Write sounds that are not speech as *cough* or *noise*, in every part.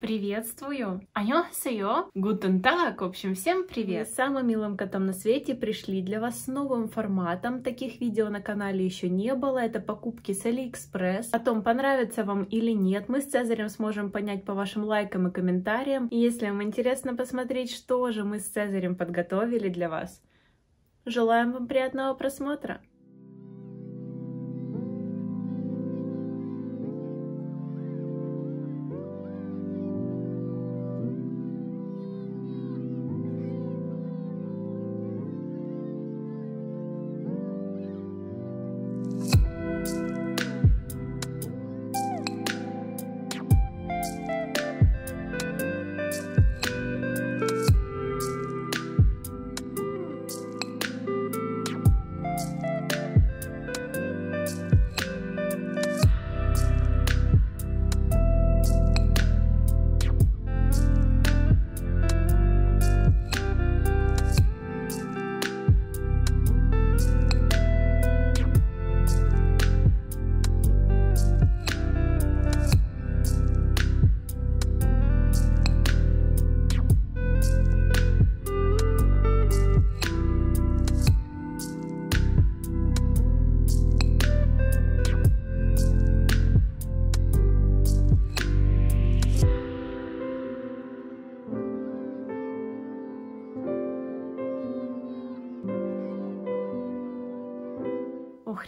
Приветствую! Анёсеё! Гутен так! В общем, всем привет! Мы самым милым котом на свете пришли для вас с новым форматом. Таких видео на канале еще не было. Это покупки с AliExpress. О том, понравится вам или нет, мы с Цезарем сможем понять по вашим лайкам и комментариям. И если вам интересно посмотреть, что же мы с Цезарем подготовили для вас, желаем вам приятного просмотра!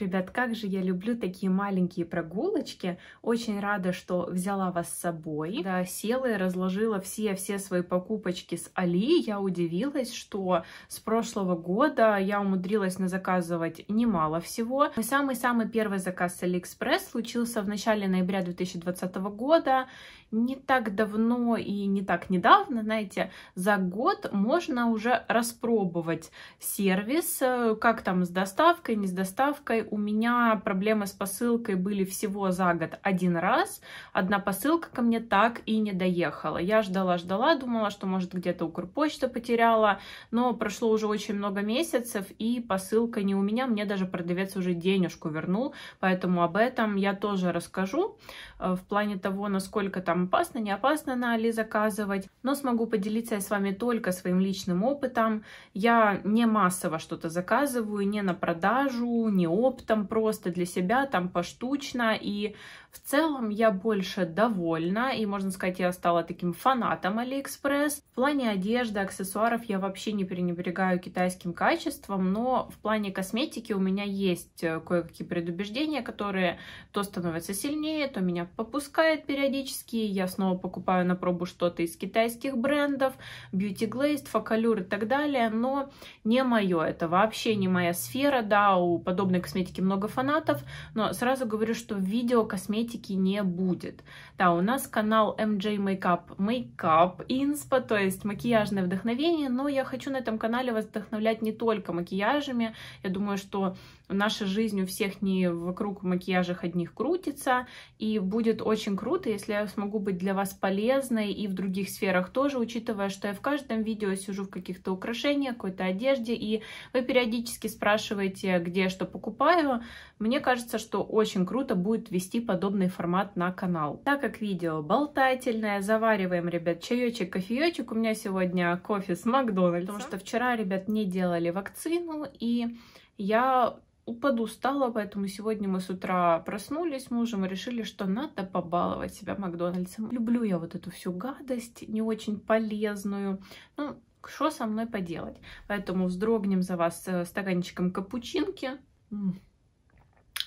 ребят, как же я люблю такие маленькие прогулочки. Очень рада, что взяла вас с собой. Да, села и разложила все-все свои покупочки с Али. Я удивилась, что с прошлого года я умудрилась на заказывать немало всего. Мой самый-самый первый заказ с Алиэкспресс случился в начале ноября 2020 года не так давно и не так недавно, знаете, за год можно уже распробовать сервис, э, как там с доставкой, не с доставкой. У меня проблемы с посылкой были всего за год один раз. Одна посылка ко мне так и не доехала. Я ждала-ждала, думала, что может где-то Укрпочта потеряла, но прошло уже очень много месяцев, и посылка не у меня, мне даже продавец уже денежку вернул, поэтому об этом я тоже расскажу э, в плане того, насколько там там опасно, не опасно на Али заказывать, но смогу поделиться с вами только своим личным опытом. Я не массово что-то заказываю, не на продажу, не оптом, просто для себя, там поштучно, и в целом я больше довольна, и можно сказать, я стала таким фанатом AliExpress В плане одежды, аксессуаров я вообще не пренебрегаю китайским качеством, но в плане косметики у меня есть э, кое-какие предубеждения, которые то становятся сильнее, то меня попускает периодически, я снова покупаю на пробу что-то из китайских брендов, Beauty Glazed, Фокалюр и так далее, но не мое, это вообще не моя сфера, да, у подобной косметики много фанатов, но сразу говорю, что видео косметики косметики не будет. Да, у нас канал MJ Makeup Makeup Inspo, то есть макияжное вдохновение, но я хочу на этом канале вас вдохновлять не только макияжами. Я думаю, что наша жизнь у всех не вокруг макияжах одних крутится, и будет очень круто, если я смогу быть для вас полезной и в других сферах тоже, учитывая, что я в каждом видео сижу в каких-то украшениях, какой-то одежде, и вы периодически спрашиваете, где я что покупаю. Мне кажется, что очень круто будет вести подобный формат на канал. Так как видео болтательное, завариваем, ребят, чаечек, кофеечек. У меня сегодня кофе с Макдональдса, потому что вчера, ребят, не делали вакцину, и я подустала, поэтому сегодня мы с утра проснулись с мужем и решили, что надо побаловать себя Макдональдсом. Люблю я вот эту всю гадость, не очень полезную. Ну, что со мной поделать? Поэтому вздрогнем за вас э, стаканчиком капучинки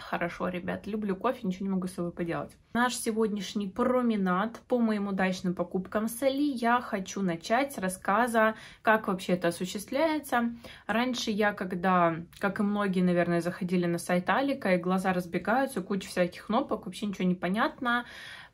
хорошо, ребят. Люблю кофе, ничего не могу с собой поделать. Наш сегодняшний променад по моим удачным покупкам с Али я хочу начать с рассказа, как вообще это осуществляется. Раньше я, когда, как и многие, наверное, заходили на сайт Алика, и глаза разбегаются, куча всяких кнопок, вообще ничего не понятно.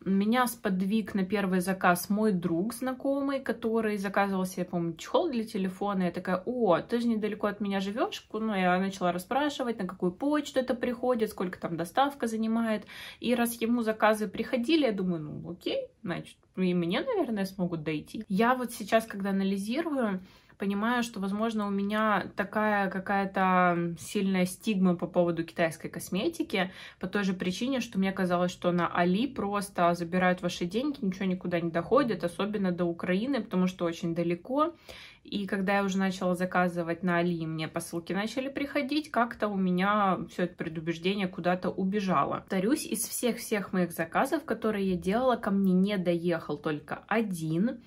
Меня сподвиг на первый заказ мой друг знакомый, который заказывал себе, по-моему, чехол для телефона. Я такая, о, ты же недалеко от меня живешь. Ну, я начала расспрашивать, на какую почту это приходит, сколько там доставка занимает. И раз ему заказы приходили, я думаю, ну, окей, значит, и мне, наверное, смогут дойти. Я вот сейчас, когда анализирую, понимаю, что, возможно, у меня такая какая-то сильная стигма по поводу китайской косметики, по той же причине, что мне казалось, что на Али просто забирают ваши деньги, ничего никуда не доходит, особенно до Украины, потому что очень далеко. И когда я уже начала заказывать на Али, мне посылки начали приходить, как-то у меня все это предубеждение куда-то убежало. Повторюсь, из всех-всех моих заказов, которые я делала, ко мне не доехал только один.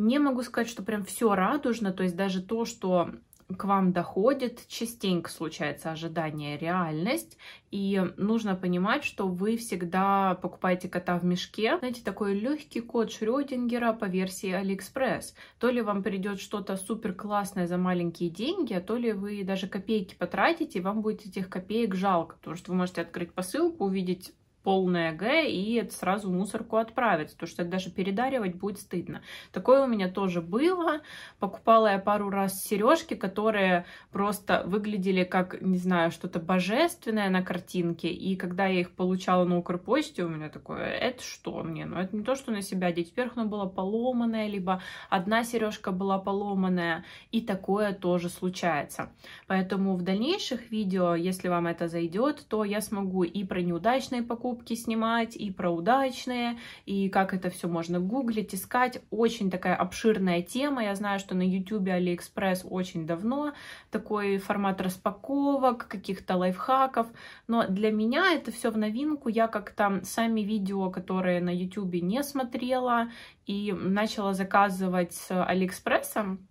Не могу сказать, что прям все радужно, то есть даже то, что к вам доходит, частенько случается ожидание, реальность. И нужно понимать, что вы всегда покупаете кота в мешке. Знаете, такой легкий код Шрёдингера по версии Алиэкспресс. То ли вам придет что-то супер классное за маленькие деньги, а то ли вы даже копейки потратите, и вам будет этих копеек жалко, потому что вы можете открыть посылку, увидеть полное Г, и это сразу в мусорку отправится, потому что это даже передаривать будет стыдно. Такое у меня тоже было. Покупала я пару раз сережки, которые просто выглядели как, не знаю, что-то божественное на картинке, и когда я их получала на Укрпочте, у меня такое, это что мне? Ну, это не то, что на себя деть. Вверх оно было поломанное, либо одна сережка была поломанная, и такое тоже случается. Поэтому в дальнейших видео, если вам это зайдет, то я смогу и про неудачные покупки, покупки снимать, и про удачные, и как это все можно гуглить, искать. Очень такая обширная тема. Я знаю, что на YouTube AliExpress очень давно такой формат распаковок, каких-то лайфхаков. Но для меня это все в новинку. Я как-то сами видео, которые на YouTube не смотрела, и начала заказывать с Алиэкспрессом,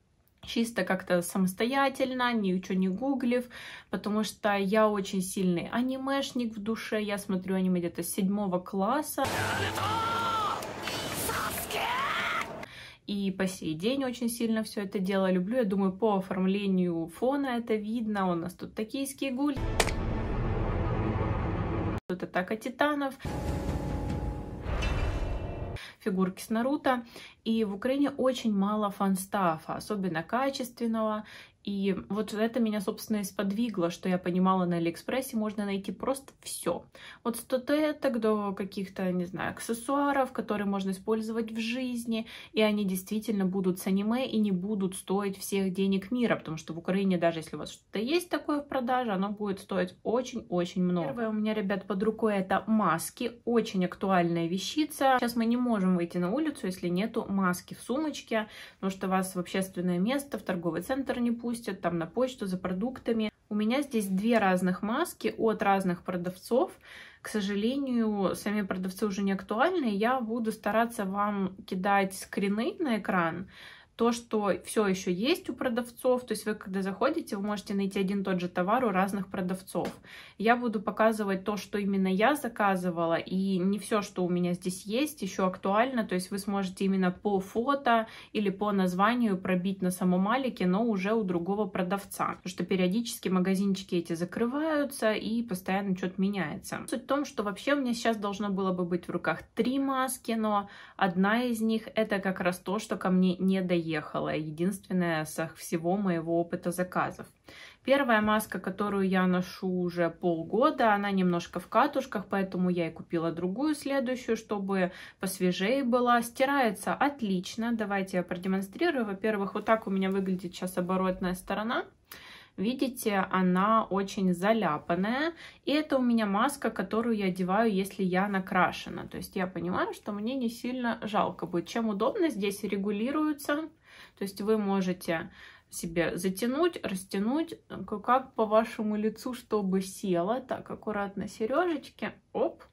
чисто как-то самостоятельно, ничего не гуглив, потому что я очень сильный анимешник в душе, я смотрю аниме где-то седьмого класса. И по сей день очень сильно все это дело люблю. Я думаю, по оформлению фона это видно. У нас тут токийские гуль. Тут атака титанов фигурки с Наруто. И в Украине очень мало фанстафа, особенно качественного. И вот это меня, собственно, и сподвигло, что я понимала, на Алиэкспрессе можно найти просто все. От статуэток до каких-то, не знаю, аксессуаров, которые можно использовать в жизни, и они действительно будут с аниме и не будут стоить всех денег мира, потому что в Украине даже если у вас что-то есть такое в продаже, оно будет стоить очень-очень много. Первое у меня, ребят, под рукой это маски, очень актуальная вещица. Сейчас мы не можем выйти на улицу, если нету маски в сумочке, потому что вас в общественное место, в торговый центр не пустят, пустят там на почту за продуктами. У меня здесь две разных маски от разных продавцов. К сожалению, сами продавцы уже не актуальны. Я буду стараться вам кидать скрины на экран, то, что все еще есть у продавцов. То есть вы, когда заходите, вы можете найти один и тот же товар у разных продавцов. Я буду показывать то, что именно я заказывала, и не все, что у меня здесь есть, еще актуально. То есть вы сможете именно по фото или по названию пробить на самом Алике, но уже у другого продавца. Потому что периодически магазинчики эти закрываются и постоянно что-то меняется. Суть в том, что вообще у меня сейчас должно было бы быть в руках три маски, но одна из них это как раз то, что ко мне не доедет поехала. Единственная со всего моего опыта заказов. Первая маска, которую я ношу уже полгода, она немножко в катушках, поэтому я и купила другую следующую, чтобы посвежее была. Стирается отлично. Давайте я продемонстрирую. Во-первых, вот так у меня выглядит сейчас оборотная сторона. Видите, она очень заляпанная. И это у меня маска, которую я одеваю, если я накрашена. То есть я понимаю, что мне не сильно жалко будет. Чем удобно, здесь регулируется то есть вы можете себе затянуть, растянуть, э, как по вашему лицу, чтобы село. Так, аккуратно сережечки. Оп.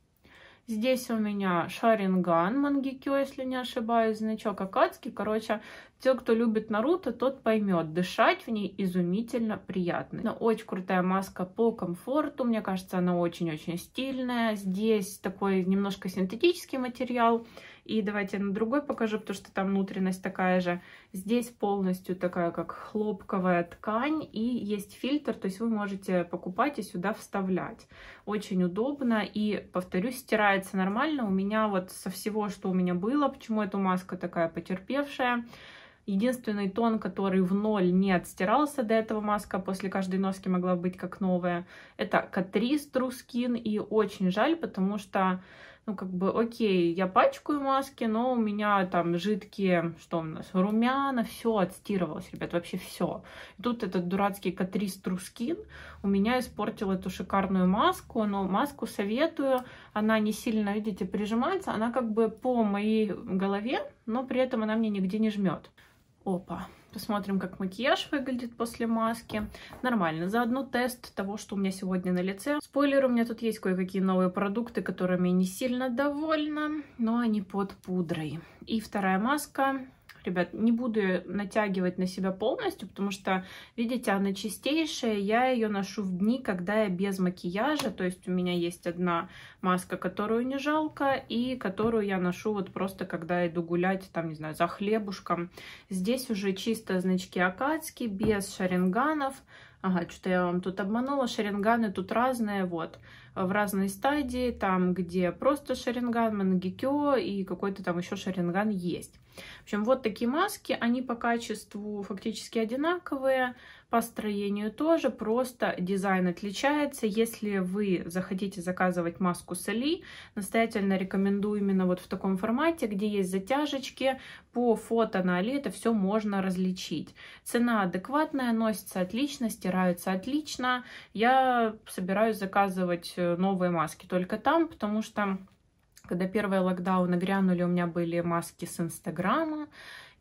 Здесь у меня Шаринган Мангикё, если не ошибаюсь, значок Акацки. Короче, те, кто любит Наруто, тот поймет. Дышать в ней изумительно приятно. Но очень крутая маска по комфорту. Мне кажется, она очень-очень стильная. Здесь такой немножко синтетический материал. И давайте я на другой покажу, потому что там внутренность такая же. Здесь полностью такая как хлопковая ткань и есть фильтр, то есть вы можете покупать и сюда вставлять. Очень удобно и, повторюсь, стирается нормально. У меня вот со всего, что у меня было, почему эта маска такая потерпевшая, Единственный тон, который в ноль не отстирался до этого маска, после каждой носки могла быть как новая, это Catrice True Skin. И очень жаль, потому что ну, как бы, окей, я пачкаю маски, но у меня там жидкие, что у нас, румяна, все отстирывалось, ребят, вообще все. тут этот дурацкий Катрис Трускин у меня испортил эту шикарную маску, но маску советую, она не сильно, видите, прижимается, она как бы по моей голове, но при этом она мне нигде не жмет. Опа, Посмотрим, как макияж выглядит после маски. Нормально. Заодно тест того, что у меня сегодня на лице. Спойлер, у меня тут есть кое-какие новые продукты, которыми не сильно довольна, но они под пудрой. И вторая маска Ребят, не буду натягивать на себя полностью, потому что, видите, она чистейшая. Я ее ношу в дни, когда я без макияжа. То есть у меня есть одна маска, которую не жалко, и которую я ношу вот просто, когда иду гулять, там, не знаю, за хлебушком. Здесь уже чисто значки Акацки, без шаринганов. Ага, что-то я вам тут обманула. Шаринганы тут разные, вот. Вот в разной стадии, там, где просто шаринган, мангикё и какой-то там еще шаринган есть. В общем, вот такие маски, они по качеству фактически одинаковые, по строению тоже, просто дизайн отличается. Если вы захотите заказывать маску с Али, настоятельно рекомендую именно вот в таком формате, где есть затяжечки, по фото на Али это все можно различить. Цена адекватная, носится отлично, стирается отлично. Я собираюсь заказывать э, новые маски только там, потому что когда первые локдауны грянули, у меня были маски с Инстаграма,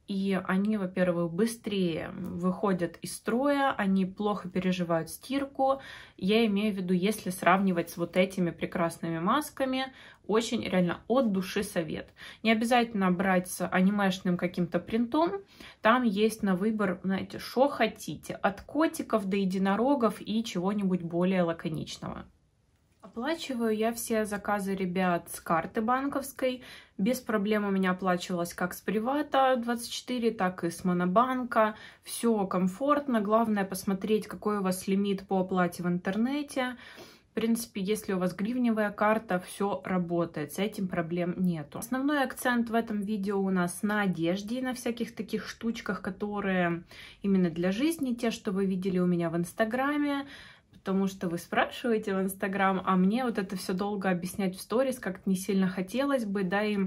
и они, во-первых, быстрее выходят из строя, они плохо переживают стирку. Я имею в виду, если сравнивать с вот этими прекрасными масками, очень реально от души совет. Не обязательно брать с анимешным каким-то принтом, там есть на выбор, знаете, что хотите, от котиков до единорогов и чего-нибудь более лаконичного. Оплачиваю я все заказы ребят с карты банковской. Без проблем у меня оплачивалось как с привата 24, так и с монобанка. Все комфортно. Главное посмотреть, какой у вас лимит по оплате в интернете. В принципе, если у вас гривневая карта, все работает, с этим проблем нету. Основной акцент в этом видео у нас на одежде на всяких таких штучках, которые именно для жизни, те, что вы видели у меня в инстаграме потому что вы спрашиваете в Инстаграм, а мне вот это все долго объяснять в сторис как-то не сильно хотелось бы, да, и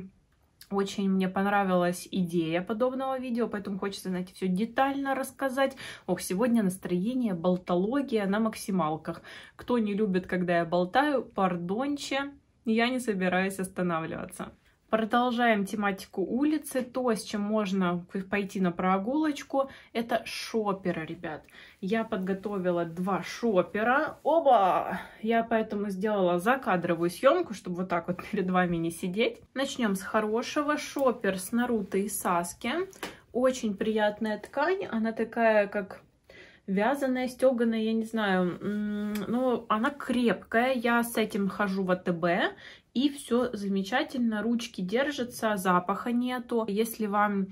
очень мне понравилась идея подобного видео, поэтому хочется, знаете, все детально рассказать. Ох, сегодня настроение, болтология на максималках. Кто не любит, когда я болтаю, пардонче, я не собираюсь останавливаться. Продолжаем тематику улицы. То, с чем можно пойти на прогулочку, это шоперы, ребят. Я подготовила два шопера. Оба! Я поэтому сделала закадровую съемку, чтобы вот так вот перед вами не сидеть. Начнем с хорошего. Шопер с Наруто и Саски. Очень приятная ткань. Она такая, как вязаная, стеганая, я не знаю, но ну, она крепкая. Я с этим хожу в АТБ, и все замечательно, ручки держатся, запаха нету. Если вам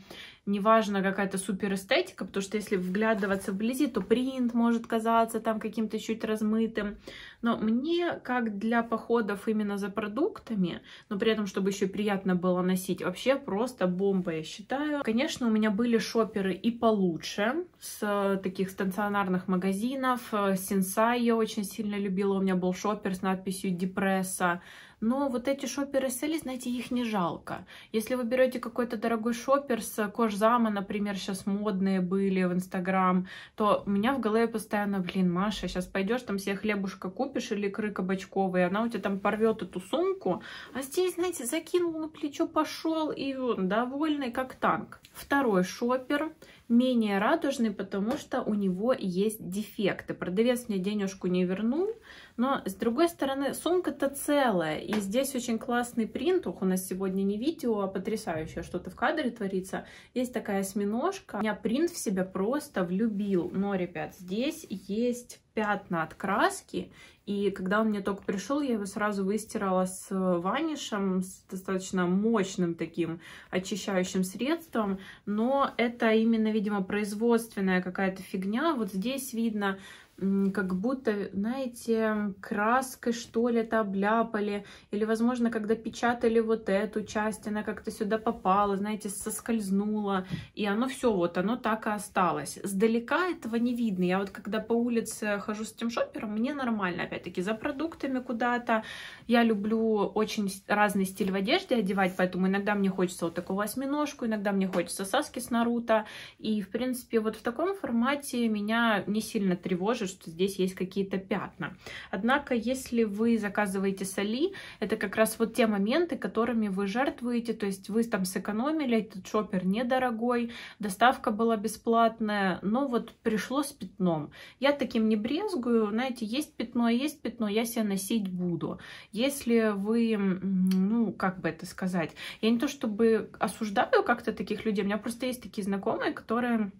не важна какая-то супер эстетика, потому что если вглядываться вблизи, то принт может казаться там каким-то чуть размытым, но мне, как для походов именно за продуктами, но при этом, чтобы еще приятно было носить, вообще просто бомба, я считаю. Конечно, у меня были шоперы и получше, с э, таких стационарных магазинов. Синса я очень сильно любила, у меня был шопер с надписью «Депресса». Но вот эти шоперы Селли, знаете, их не жалко. Если вы берете какой-то дорогой шопер с кожзама, например, сейчас модные были в Инстаграм, то у меня в голове постоянно, блин, Маша, сейчас пойдешь, там себе хлебушка купишь, купишь или икры кабачковые, она у тебя там порвет эту сумку, а здесь, знаете, закинул на плечо, пошел, и он довольный, как танк. Второй шопер менее радужный, потому что у него есть дефекты. Продавец мне денежку не вернул, но с другой стороны сумка-то целая. И здесь очень классный принтух. У нас сегодня не видео, а потрясающее что-то в кадре творится. Есть такая осьминожка. Я принт в себя просто влюбил. Но, ребят, здесь есть пятна от краски, и когда он мне только пришел, я его сразу выстирала с э, ванишем, с достаточно мощным таким очищающим средством. Но это именно, видимо, производственная какая-то фигня. Вот здесь видно, как будто, знаете, краской, что ли, это обляпали. Или, возможно, когда печатали вот эту часть, она как-то сюда попала, знаете, соскользнула. И оно все вот, оно так и осталось. Сдалека этого не видно. Я вот когда по улице хожу с этим шопером, мне нормально, опять-таки, за продуктами куда-то. Я люблю очень разный стиль в одежде одевать, поэтому иногда мне хочется вот такого восьминожку, иногда мне хочется Саски с Наруто. И, в принципе, вот в таком формате меня не сильно тревожит, вижу, что здесь есть какие-то пятна. Однако, если вы заказываете соли, это как раз вот те моменты, которыми вы жертвуете, то есть вы там сэкономили, этот шопер недорогой, доставка была бесплатная, но вот пришло с пятном. Я таким не брезгую, знаете, есть пятно, есть пятно, я себя носить буду. Если вы, ну, как бы это сказать, я не то чтобы осуждаю как-то таких людей, у меня просто есть такие знакомые, которые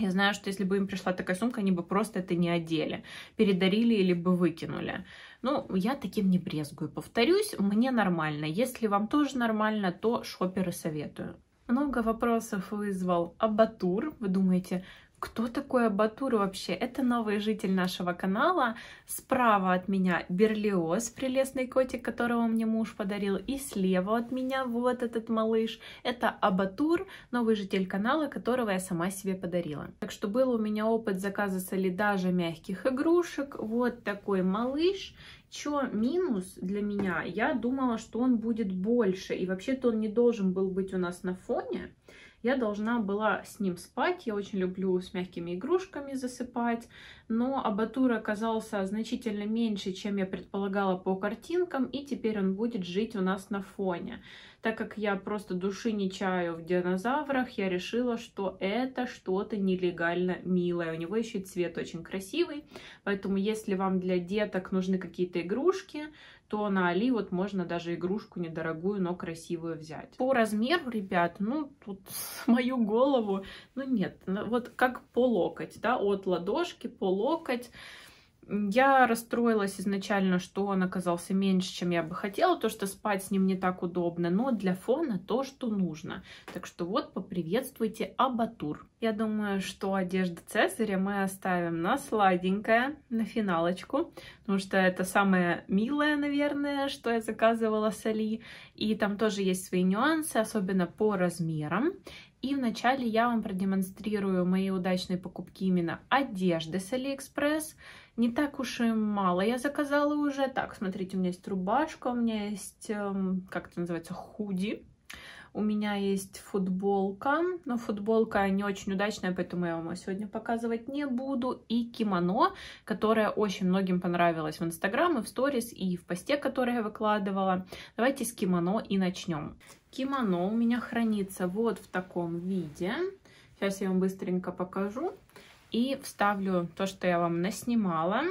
я знаю, что если бы им пришла такая сумка, они бы просто это не одели, передарили или бы выкинули. Ну, я таким не брезгую. Повторюсь, мне нормально. Если вам тоже нормально, то шоперы советую. Много вопросов вызвал Абатур. Вы думаете, кто такой Абатур вообще? Это новый житель нашего канала. Справа от меня Берлиоз, прелестный котик, которого мне муж подарил. И слева от меня вот этот малыш. Это Абатур, новый житель канала, которого я сама себе подарила. Так что был у меня опыт заказа солидажа мягких игрушек. Вот такой малыш. Чё минус для меня? Я думала, что он будет больше. И вообще-то он не должен был быть у нас на фоне я должна была с ним спать. Я очень люблю с мягкими игрушками засыпать, но абатур оказался значительно меньше, чем я предполагала по картинкам, и теперь он будет жить у нас на фоне. Так как я просто души не чаю в динозаврах, я решила, что это что-то нелегально милое. У него еще цвет очень красивый, поэтому если вам для деток нужны какие-то игрушки, то на Али вот можно даже игрушку недорогую, но красивую взять. По размеру, ребят, ну, тут *laughs* мою голову, ну нет, ну, вот как по локоть, да, от ладошки по локоть, я расстроилась изначально, что он оказался меньше, чем я бы хотела, то что спать с ним не так удобно, но для фона то, что нужно. Так что вот, поприветствуйте Абатур. Я думаю, что одежда Цезаря мы оставим на сладенькое, на финалочку, потому что это самое милое, наверное, что я заказывала с Али. И там тоже есть свои нюансы, особенно по размерам. И вначале я вам продемонстрирую мои удачные покупки именно одежды с Алиэкспресс не так уж и мало я заказала уже. Так, смотрите, у меня есть рубашка, у меня есть, эм, как это называется, худи. У меня есть футболка, но футболка не очень удачная, поэтому я вам ее сегодня показывать не буду. И кимоно, которое очень многим понравилось в Инстаграм и в сторис, и в посте, который я выкладывала. Давайте с кимоно и начнем. Кимоно у меня хранится вот в таком виде. Сейчас я вам быстренько покажу. И вставлю то, что я вам наснимала.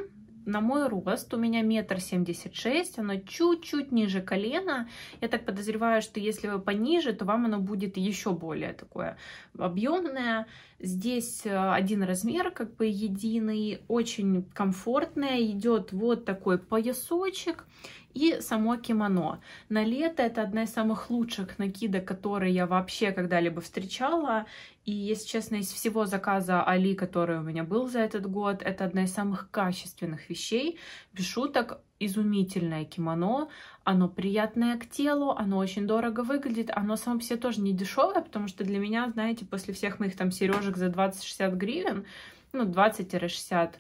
На мой рост у меня метр семьдесят шесть, оно чуть-чуть ниже колена. Я так подозреваю, что если вы пониже, то вам оно будет еще более такое объемное. Здесь э, один размер, как бы единый, очень комфортное. Идет вот такой поясочек и само кимоно. На лето это одна из самых лучших накидок, которые я вообще когда-либо встречала. И, если честно, из всего заказа Али, который у меня был за этот год, это одна из самых качественных вещей. Без шуток, изумительное кимоно. Оно приятное к телу, оно очень дорого выглядит. Оно само по себе тоже не дешевое, потому что для меня, знаете, после всех моих там сережек за 20-60 гривен, ну, 20-60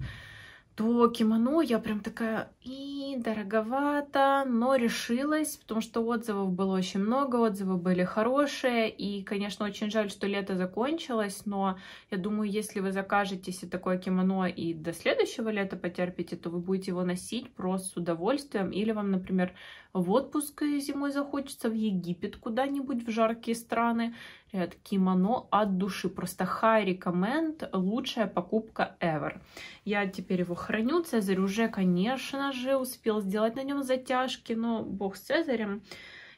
то кимоно я прям такая и дороговато, но решилась, потому что отзывов было очень много, отзывы были хорошие. И, конечно, очень жаль, что лето закончилось, но я думаю, если вы закажете себе такое кимоно и до следующего лета потерпите, то вы будете его носить просто с удовольствием. Или вам, например, в отпуск зимой захочется в Египет куда-нибудь, в жаркие страны. Ребят, кимоно от души. Просто high recommend, лучшая покупка ever. Я теперь его храню, Цезарь уже, конечно же, уже успел сделать на нем затяжки, но бог с Цезарем.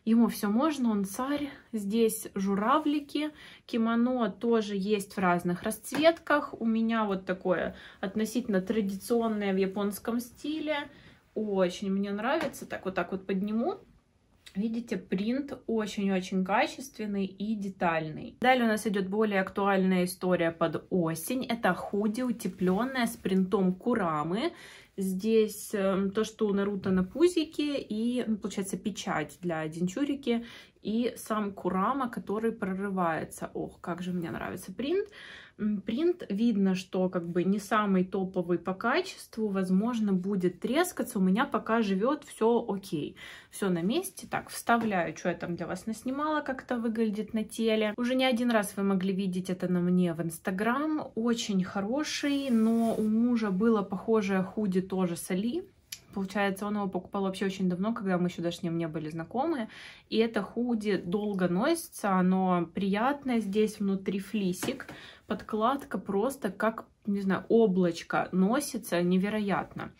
Ему все можно, он царь. Здесь журавлики, кимоно тоже есть в разных расцветках. У меня вот такое относительно традиционное в японском стиле. Очень мне нравится. Так вот так вот подниму. Видите, принт очень-очень качественный и детальный. Далее у нас идет более актуальная история под осень. Это худи утепленная с принтом Курамы. Здесь э, то, что у Наруто на пузике и, ну, получается, печать для Денчурики и сам Курама, который прорывается. Ох, как же мне нравится принт принт видно, что как бы не самый топовый по качеству, возможно, будет трескаться. У меня пока живет все окей. Все на месте. Так, вставляю, что я там для вас наснимала, как это выглядит на теле. Уже не один раз вы могли видеть это на мне в Инстаграм. Очень хороший, но у мужа было похожее худи тоже с Али. Получается, он его покупал вообще очень давно, когда мы еще даже с ним не были знакомы. И это худи долго носится, оно приятное, здесь внутри флисик подкладка просто как, не знаю, облачко носится невероятно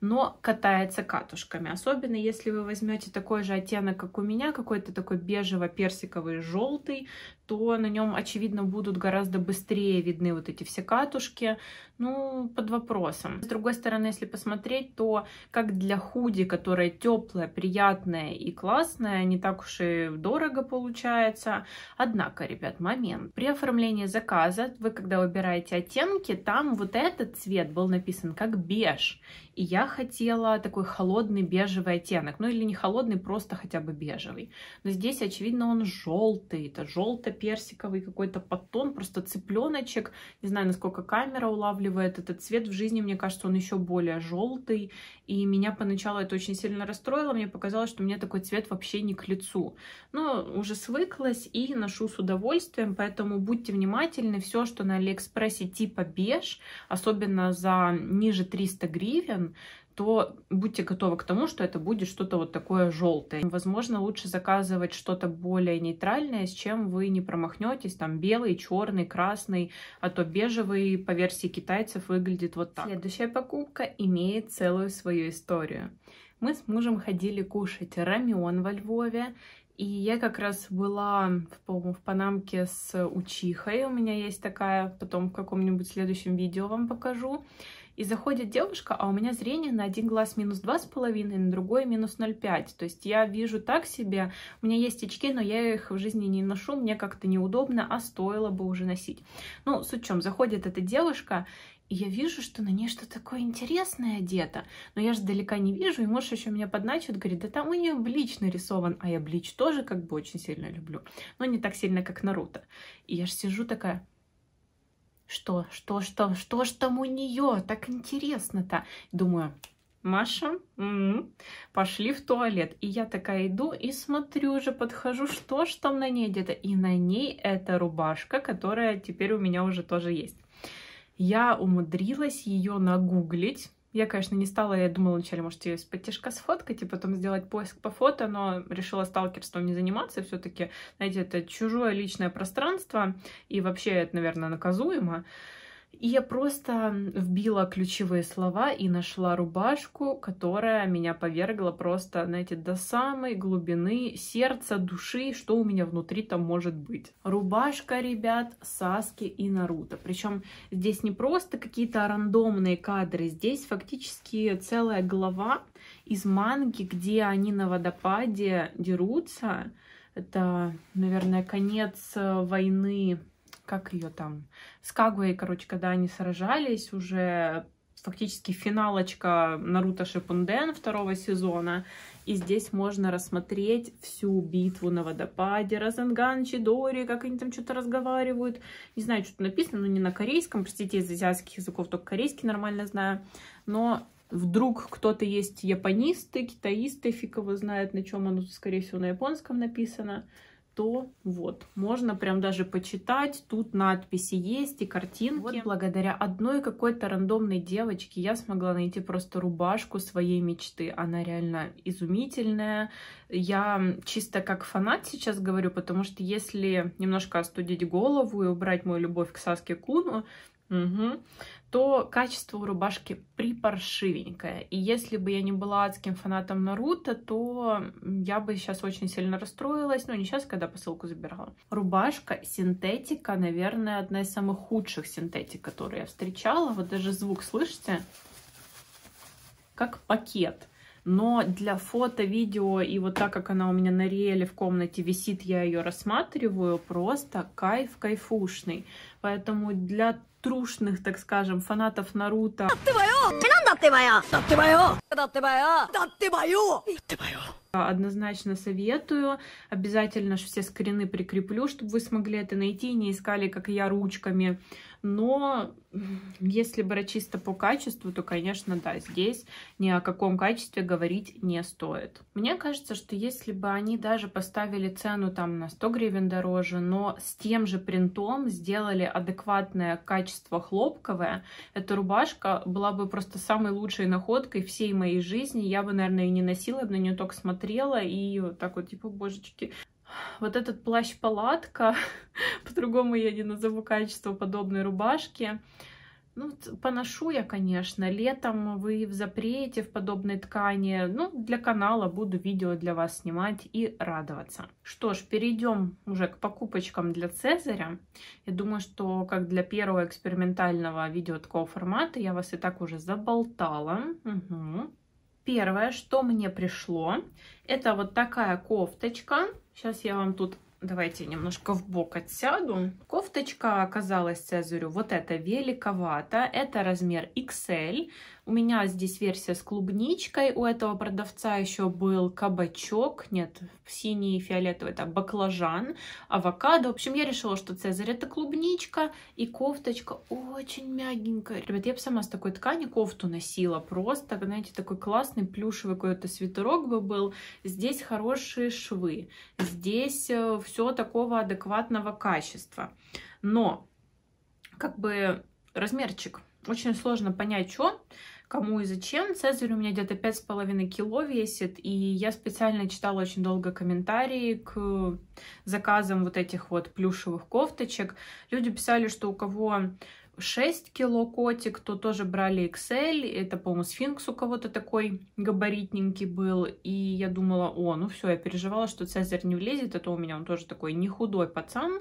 но катается катушками. Особенно если вы возьмете такой же оттенок, как у меня, какой-то такой бежево-персиковый желтый, то на нем, очевидно, будут гораздо быстрее видны вот эти все катушки. Ну, под вопросом. С другой стороны, если посмотреть, то как для худи, которая теплая, приятная и классная, не так уж и дорого получается. Однако, ребят, момент. При оформлении заказа, вы когда выбираете оттенки, там вот этот цвет был написан как беж. И я хотела такой холодный бежевый оттенок. Ну или не холодный, просто хотя бы бежевый. Но здесь, очевидно, он желтый. Это желто-персиковый какой-то подтон, просто цыпленочек. Не знаю, насколько камера улавливает этот цвет. В жизни, мне кажется, он еще более желтый. И меня поначалу это очень сильно расстроило. Мне показалось, что мне такой цвет вообще не к лицу. Но уже свыклась и ношу с удовольствием. Поэтому будьте внимательны. Все, что на Алиэкспрессе типа беж, особенно за ниже 300 гривен, то будьте готовы к тому, что это будет что-то вот такое желтое. Возможно, лучше заказывать что-то более нейтральное, с чем вы не промахнетесь. Там белый, черный, красный, а то бежевый по версии китайцев выглядит вот так. Следующая покупка имеет целую свою историю. Мы с мужем ходили кушать рамен во Львове, и я как раз была, по-моему, в Панамке с учихой. У меня есть такая, потом в каком-нибудь следующем видео вам покажу. И заходит девушка, а у меня зрение на один глаз минус 2,5, на другой минус 0,5. То есть я вижу так себе, у меня есть очки, но я их в жизни не ношу, мне как-то неудобно, а стоило бы уже носить. Ну, с учем, заходит эта девушка, и я вижу, что на ней что-то такое интересное одето. Но я же далека не вижу, и муж еще меня подначит, говорит, да там у нее блич нарисован. А я блич тоже как бы очень сильно люблю, но не так сильно, как Наруто. И я же сижу такая, что, что, что, что ж там у нее, так интересно-то. Думаю, Маша, м-м, пошли в туалет. И я такая иду и смотрю уже, подхожу, что ж там на ней где-то. И на ней эта рубашка, которая теперь у меня уже тоже есть. Я умудрилась ее нагуглить я, конечно, не стала, я думала вначале, может, ее из-под тяжка сфоткать и потом сделать поиск по фото, но решила сталкерством не заниматься. все таки знаете, это чужое личное пространство, и вообще это, наверное, наказуемо. И я просто вбила ключевые слова и нашла рубашку, которая меня повергла просто, знаете, до самой глубины сердца, души, что у меня внутри там может быть. Рубашка, ребят, Саски и Наруто. Причем здесь не просто какие-то рандомные кадры, здесь фактически целая глава из манги, где они на водопаде дерутся. Это, наверное, конец э, войны как ее там, с Кагуей, короче, когда они сражались уже, фактически финалочка Наруто Шипунден второго сезона. И здесь можно рассмотреть всю битву на водопаде, Розенган, Чидори, как они там что-то разговаривают. Не знаю, что-то написано, но не на корейском, простите, из азиатских языков только корейский нормально знаю. Но вдруг кто-то есть японисты, китаисты, фиг его знает, на чем оно, скорее всего, на японском написано то вот, можно прям даже почитать, тут надписи есть и картинки. Вот благодаря одной какой-то рандомной девочке я смогла найти просто рубашку своей мечты. Она реально изумительная. Я чисто как фанат сейчас говорю, потому что если немножко остудить голову и убрать мою любовь к Саске Куну, Угу то качество у рубашки припаршивенькое. И если бы я не была адским фанатом Наруто, то я бы сейчас очень сильно расстроилась. Ну, не сейчас, когда посылку забирала. Рубашка синтетика, наверное, одна из самых худших синтетик, которые я встречала. Вот даже звук, слышите? Как пакет. Но для фото, видео и вот так, как она у меня на реле в комнате висит, я ее рассматриваю, просто кайф кайфушный. Поэтому для трушных, так скажем, фанатов Наруто. Однозначно советую. Обязательно же все скрины прикреплю, чтобы вы смогли это найти и не искали, как я, ручками. Но если брать чисто по качеству, то, конечно, да, здесь ни о каком качестве говорить не стоит. Мне кажется, что если бы они даже поставили цену там на 100 гривен дороже, но с тем же принтом сделали адекватное качество качество хлопковое. Эта рубашка была бы просто самой лучшей находкой всей моей жизни. Я бы, наверное, ее не носила, я бы на нее только смотрела и вот так вот, типа, божечки, вот этот плащ-палатка, *laughs* по-другому я не назову качество подобной рубашки, ну, поношу я, конечно. Летом вы в запрете в подобной ткани. Ну, для канала буду видео для вас снимать и радоваться. Что ж, перейдем уже к покупочкам для Цезаря. Я думаю, что как для первого экспериментального видео такого формата я вас и так уже заболтала. Угу. Первое, что мне пришло, это вот такая кофточка. Сейчас я вам тут Давайте немножко в бок отсяду. Кофточка оказалась Цезарю вот это великовато. Это размер XL. У меня здесь версия с клубничкой, у этого продавца еще был кабачок, нет, синий и фиолетовый, это баклажан, авокадо. В общем, я решила, что цезарь это клубничка и кофточка очень мягенькая. Ребят, я бы сама с такой ткани кофту носила просто, знаете, такой классный плюшевый какой-то свитерок бы был. Здесь хорошие швы, здесь э, все такого адекватного качества. Но, как бы, размерчик очень сложно понять, что кому и зачем. Цезарь у меня где-то 5,5 кило весит, и я специально читала очень долго комментарии к заказам вот этих вот плюшевых кофточек. Люди писали, что у кого 6 кило котик, то тоже брали XL, это, по-моему, сфинкс у кого-то такой габаритненький был, и я думала, о, ну все, я переживала, что Цезарь не влезет, а то у меня он тоже такой не худой пацан,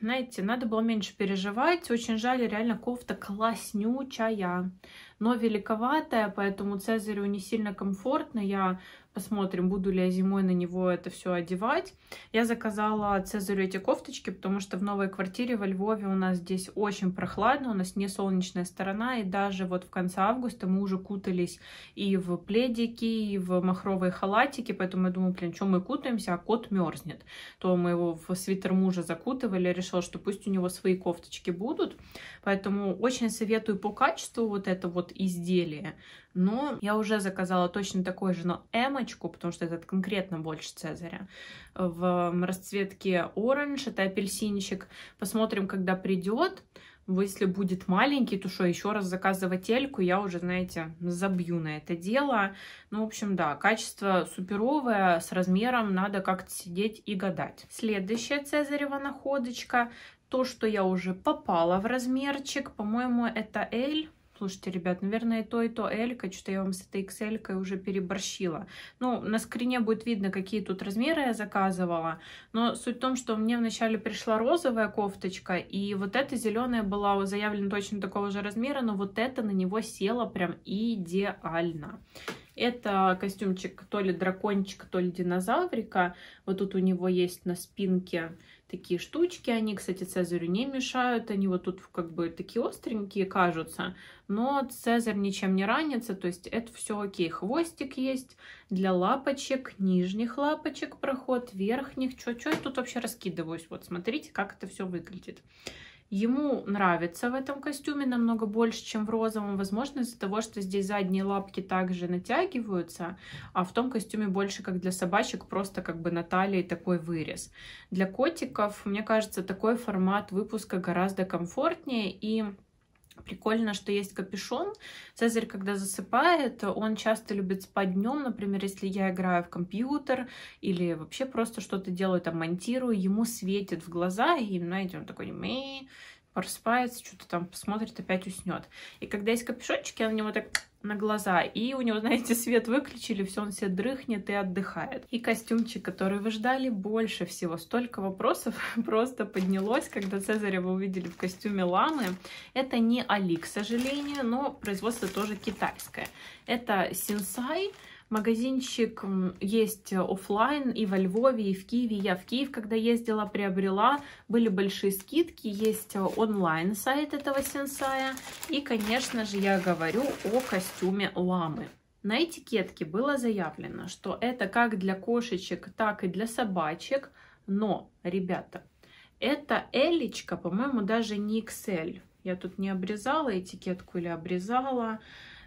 знаете, надо было меньше переживать. Очень жаль, реально кофта класснючая но великоватая, поэтому Цезарю не сильно комфортно. Я Посмотрим, буду ли я зимой на него это все одевать. Я заказала Цезарю эти кофточки, потому что в новой квартире во Львове у нас здесь очень прохладно, у нас не солнечная сторона, и даже вот в конце августа мы уже кутались и в пледики, и в махровые халатики, поэтому я думаю, блин, что мы кутаемся, а кот мерзнет. То мы его в свитер мужа закутывали, я решила, что пусть у него свои кофточки будут, поэтому очень советую по качеству вот это вот изделие но я уже заказала точно такой же, но эмочку, потому что этот конкретно больше Цезаря, в расцветке оранж, это апельсинчик. Посмотрим, когда придет. Если будет маленький, то что, еще раз заказывать тельку, я уже, знаете, забью на это дело. Ну, в общем, да, качество суперовое, с размером надо как-то сидеть и гадать. Следующая Цезарева находочка, то, что я уже попала в размерчик, по-моему, это L, Слушайте, ребят, наверное, и то, и то L, что-то я вам с этой XL уже переборщила. Ну, на скрине будет видно, какие тут размеры я заказывала, но суть в том, что мне вначале пришла розовая кофточка, и вот эта зеленая была заявлена точно такого же размера, но вот это на него села прям идеально. Это костюмчик то ли дракончик, то ли динозаврика. Вот тут у него есть на спинке такие штучки. Они, кстати, Цезарю не мешают. Они вот тут как бы такие остренькие кажутся. Но Цезарь ничем не ранится. То есть это все окей. Хвостик есть для лапочек, нижних лапочек проход, верхних. Чё, чё я тут вообще раскидываюсь? Вот смотрите, как это все выглядит. Ему нравится в этом костюме намного больше, чем в розовом. Возможно, из-за того, что здесь задние лапки также натягиваются, а в том костюме больше, как для собачек, просто как бы на талии такой вырез. Для котиков, мне кажется, такой формат выпуска гораздо комфортнее и Прикольно, что есть капюшон. Цезарь, когда засыпает, он часто любит спать днем. Например, если я играю в компьютер или вообще просто что-то делаю, там монтирую, ему светит в глаза, и, знаете, он такой просыпается, что-то там посмотрит, опять уснет. И когда есть капюшончик, я на него так на глаза. И у него, знаете, *laughs* свет выключили, все, он все дрыхнет и отдыхает. И костюмчик, который вы ждали, больше всего. Столько вопросов *laughs* просто поднялось, когда Цезаря вы увидели в костюме ламы. Это не Али, к сожалению, но производство тоже китайское. Это Синсай, Магазинчик есть э, офлайн и во Львове, и в Киеве. Я в Киев, когда ездила, приобрела. Были большие скидки. Есть э, онлайн сайт этого сенсая. И, конечно же, я говорю о костюме ламы. На этикетке было заявлено, что это как для кошечек, так и для собачек. Но, ребята, это элечка, по-моему, даже не XL. Я тут не обрезала этикетку или обрезала.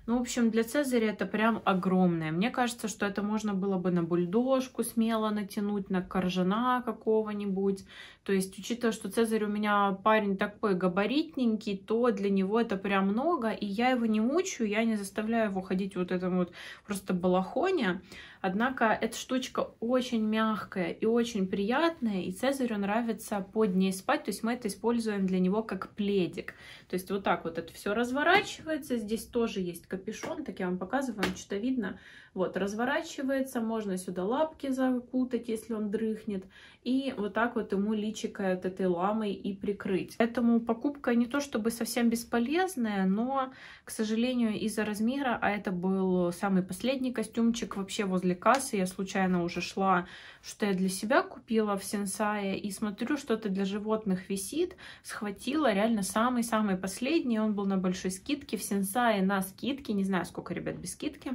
Ну, в общем, для Цезаря это прям огромное. Мне кажется, что это можно было бы на бульдожку смело натянуть, на коржана какого-нибудь, то есть, учитывая, что Цезарь у меня парень такой габаритненький, то для него это прям много, и я его не мучаю, я не заставляю его ходить вот этом вот просто балахоне. Однако эта штучка очень мягкая и очень приятная, и Цезарю нравится под ней спать, то есть мы это используем для него как пледик. То есть вот так вот это все разворачивается, здесь тоже есть капюшон, так я вам показываю, вам что-то видно. Вот, разворачивается, можно сюда лапки закутать, если он дрыхнет, и вот так вот ему личико от этой ламой и прикрыть. Поэтому покупка не то чтобы совсем бесполезная, но, к сожалению, из-за размера, а это был самый последний костюмчик вообще возле кассы, я случайно уже шла, что я для себя купила в Сенсае, и смотрю, что-то для животных висит, схватила реально самый-самый последний, он был на большой скидке, в Сенсае на скидке, не знаю, сколько, ребят, без скидки,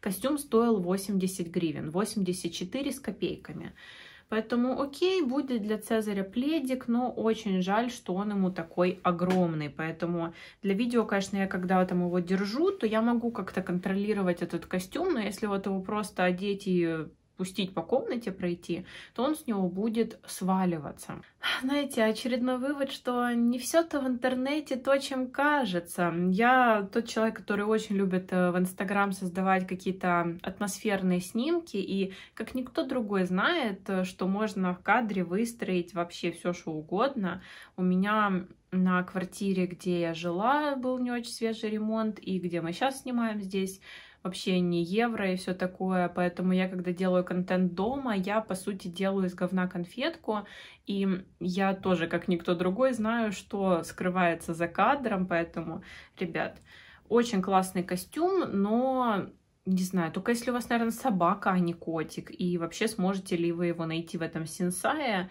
костюм он стоил 80 гривен, 84 с копейками. Поэтому окей, будет для Цезаря пледик, но очень жаль, что он ему такой огромный. Поэтому для видео, конечно, я когда там его держу, то я могу как-то контролировать этот костюм, но если вот его просто одеть и пустить по комнате пройти, то он с него будет сваливаться. Знаете, очередной вывод, что не все-то в интернете то, чем кажется. Я тот человек, который очень любит э, в Инстаграм создавать какие-то атмосферные снимки, и как никто другой знает, э, что можно в кадре выстроить вообще все, что угодно. У меня на квартире, где я жила, был не очень свежий ремонт, и где мы сейчас снимаем здесь, вообще не евро и все такое. Поэтому я, когда делаю контент дома, я, по сути, делаю из говна конфетку. И я тоже, как никто другой, знаю, что скрывается за кадром. Поэтому, ребят, очень классный костюм, но не знаю, только если у вас, наверное, собака, а не котик, и вообще сможете ли вы его найти в этом сенсае,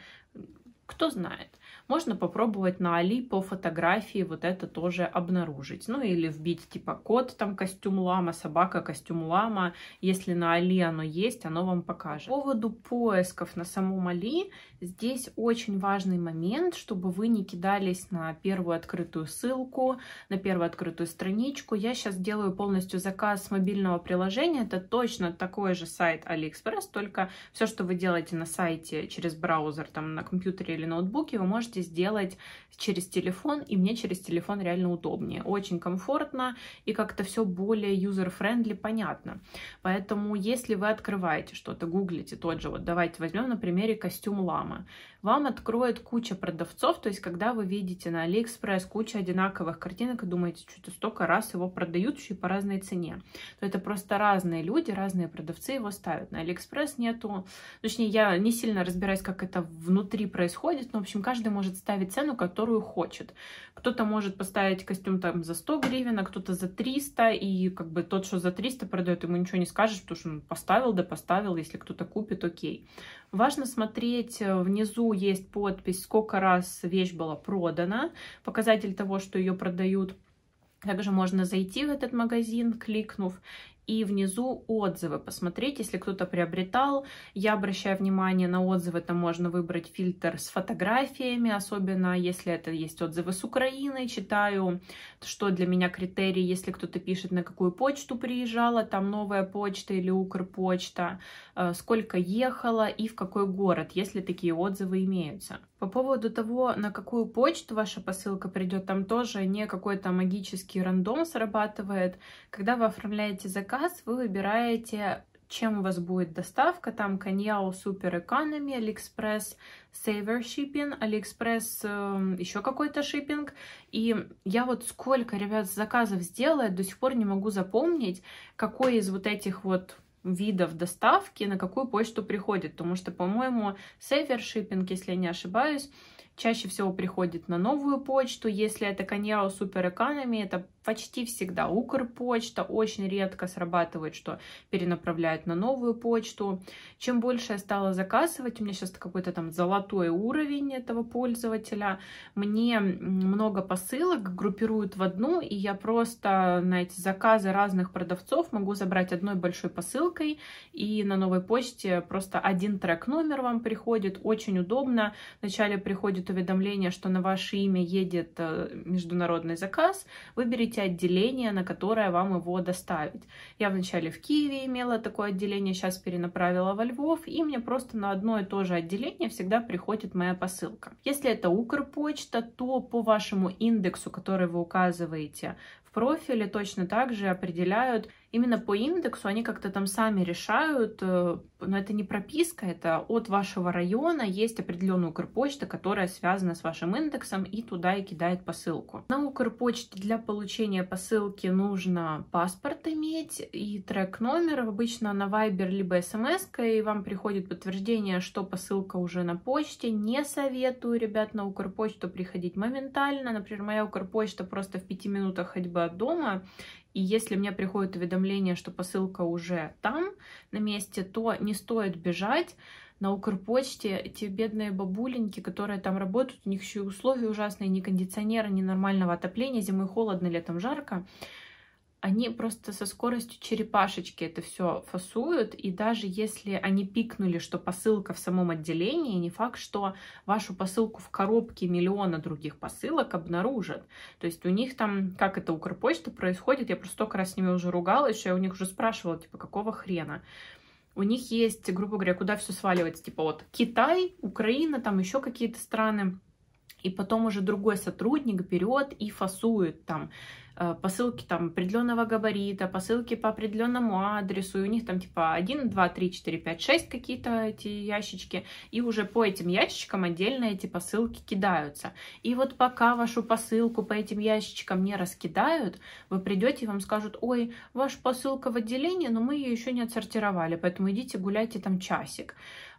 кто знает. Можно попробовать на Али по фотографии вот это тоже обнаружить. Ну или вбить типа кот, там костюм лама, собака, костюм лама. Если на Али оно есть, оно вам покажет. По поводу поисков на самом Али, здесь очень важный момент, чтобы вы не кидались на первую открытую ссылку, на первую открытую страничку. Я сейчас делаю полностью заказ с мобильного приложения. Это точно такой же сайт AliExpress, только все, что вы делаете на сайте через браузер, там на компьютере или ноутбуке, вы можете можете сделать через телефон, и мне через телефон реально удобнее. Очень комфортно и как-то все более юзер-френдли, понятно. Поэтому если вы открываете что-то, гуглите тот же, вот давайте возьмем на примере костюм ламы вам откроет куча продавцов. То есть, когда вы видите на Алиэкспресс кучу одинаковых картинок и думаете, что-то столько раз его продают, еще и по разной цене, то это просто разные люди, разные продавцы его ставят. На Алиэкспресс нету... Точнее, я не сильно разбираюсь, как это внутри происходит, но, в общем, каждый может ставить цену, которую хочет. Кто-то может поставить костюм там за 100 гривен, а кто-то за 300, и как бы тот, что за 300 продает, ему ничего не скажешь, потому что он поставил, да поставил, если кто-то купит, окей. Важно смотреть э, внизу есть подпись, сколько раз вещь была продана, показатель того, что ее продают. Также можно зайти в этот магазин, кликнув, и внизу отзывы посмотреть, если кто-то приобретал. Я обращаю внимание на отзывы, там можно выбрать фильтр с фотографиями, особенно если это есть отзывы с Украины, читаю, что для меня критерий, если кто-то пишет, на какую почту приезжала, там новая почта или Укрпочта, э, сколько ехала и в какой город, если такие отзывы имеются. По поводу того, на какую почту ваша посылка придет, там тоже не какой-то магический рандом срабатывает. Когда вы оформляете заказ, вы выбираете, чем у вас будет доставка. Там Каньяо Супер Экономи, Алиэкспресс, сейвер Shipping, Алиэкспресс, эм, еще какой-то шиппинг. И я вот сколько, ребят, заказов сделала, до сих пор не могу запомнить, какой из вот этих вот видов доставки, на какую почту приходит. Потому что, по-моему, Saver Shipping, если я не ошибаюсь, чаще всего приходит на новую почту. Если это Каньяо Супер Экономи, это почти всегда Укрпочта. Очень редко срабатывает, что перенаправляет на новую почту. Чем больше я стала заказывать, у меня сейчас какой-то там золотой уровень этого пользователя, мне много посылок группируют в одну, и я просто на эти заказы разных продавцов могу забрать одной большой посылкой, и на новой почте просто один трек-номер вам приходит, очень удобно. Вначале приходит будет уведомление, что на ваше имя едет э, международный заказ, выберите отделение, на которое вам его доставить. Я вначале в Киеве имела такое отделение, сейчас перенаправила во Львов, и мне просто на одно и то же отделение всегда приходит моя посылка. Если это Укрпочта, то по вашему индексу, который вы указываете в профиле, точно так же определяют, Именно по индексу они как-то там сами решают, э, но это не прописка, это от вашего района есть определенная Укрпочта, которая связана с вашим индексом и туда и кидает посылку. На Укрпочте для получения посылки нужно паспорт иметь и трек номер, обычно на Viber либо смс и вам приходит подтверждение, что посылка уже на почте. Не советую, ребят, на Укрпочту приходить моментально, например, моя Укрпочта просто в пяти минутах ходьбы от дома, и если мне приходит уведомление, что посылка уже там, на месте, то не стоит бежать. На Укрпочте эти бедные бабуленьки, которые там работают, у них еще и условия ужасные, ни кондиционера, ни нормального отопления, зимой холодно, летом жарко они просто со скоростью черепашечки это все фасуют, и даже если они пикнули, что посылка в самом отделении, не факт, что вашу посылку в коробке миллиона других посылок обнаружат. То есть у них там, как это у Укрпочта происходит, я просто столько раз с ними уже ругалась, что я у них уже спрашивала, типа, какого хрена? У них есть, грубо говоря, куда все сваливается, типа вот Китай, Украина, там еще какие-то страны и потом уже другой сотрудник берет и фасует там э, посылки там определенного габарита, посылки по определенному адресу, и у них там типа 1, 2, 3, 4, 5, 6 какие-то эти ящички, и уже по этим ящичкам отдельно эти посылки кидаются. И вот пока вашу посылку по этим ящичкам не раскидают, вы придете и вам скажут, ой, ваша посылка в отделении, но мы ее еще не отсортировали, поэтому идите гуляйте там часик.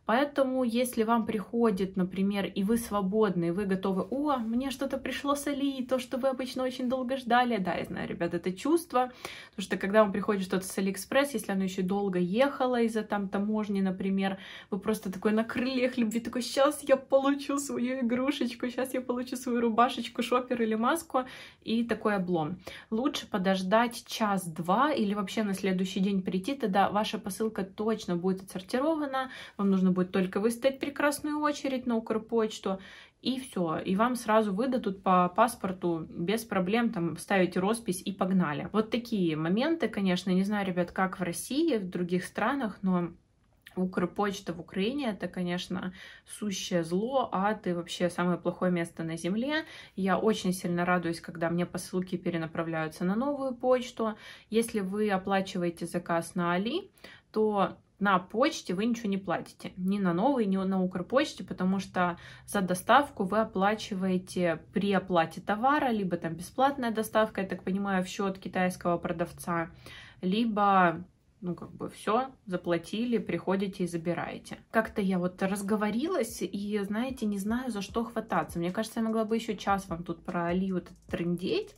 Поэтому, если вам приходит, например, и вы свободны, и вы готовы, о, мне что-то пришло с Али, то, что вы обычно очень долго ждали, да, я знаю, ребят, это чувство, потому что когда вам приходит что-то с Алиэкспресс, если оно еще долго ехало из-за там таможни, например, вы просто такой на крыльях любви, такой, сейчас я получу свою игрушечку, сейчас я получу свою рубашечку, шопер или маску, и такой облом. Лучше подождать час-два или вообще на следующий день прийти, тогда ваша посылка точно будет отсортирована, вам нужно будет только выстоять прекрасную очередь на Укрпочту, и все. И вам сразу выдадут по паспорту без проблем, там, ставите роспись и погнали. Вот такие моменты, конечно, не знаю, ребят, как в России, в других странах, но Укрпочта в Украине это, конечно, сущее зло, а ты вообще самое плохое место на земле. Я очень сильно радуюсь, когда мне посылки перенаправляются на новую почту. Если вы оплачиваете заказ на Али, то на почте вы ничего не платите. Ни на новый, ни на Укрпочте, потому что за доставку вы оплачиваете при оплате товара, либо там бесплатная доставка, я так понимаю, в счет китайского продавца, либо ну, как бы все, заплатили, приходите и забираете. Как-то я вот разговорилась и, знаете, не знаю, за что хвататься. Мне кажется, я могла бы еще час вам тут про Алию трендеть,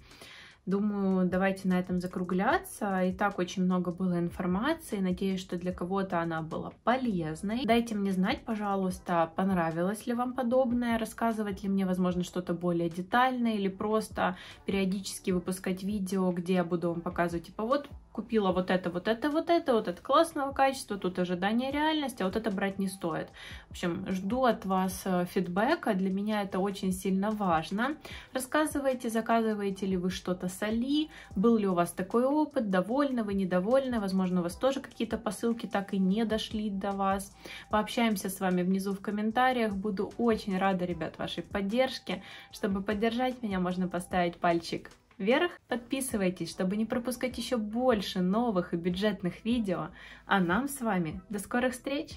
Думаю, давайте на этом закругляться. И так очень много было информации. Надеюсь, что для кого-то она была полезной. Дайте мне знать, пожалуйста, понравилось ли вам подобное, рассказывать ли мне, возможно, что-то более детальное или просто периодически выпускать видео, где я буду вам показывать, типа, вот купила вот это, вот это, вот это, вот это классного качества, тут ожидание реальности, а вот это брать не стоит. В общем, жду от вас э, фидбэка, для меня это очень сильно важно. Рассказывайте, заказываете ли вы что-то с Али, был ли у вас такой опыт, довольны вы, недовольны, возможно, у вас тоже какие-то посылки так и не дошли до вас. Пообщаемся с вами внизу в комментариях, буду очень рада, ребят, вашей поддержки. Чтобы поддержать меня, можно поставить пальчик вверх. Подписывайтесь, чтобы не пропускать еще больше новых и бюджетных видео. А нам с вами до скорых встреч!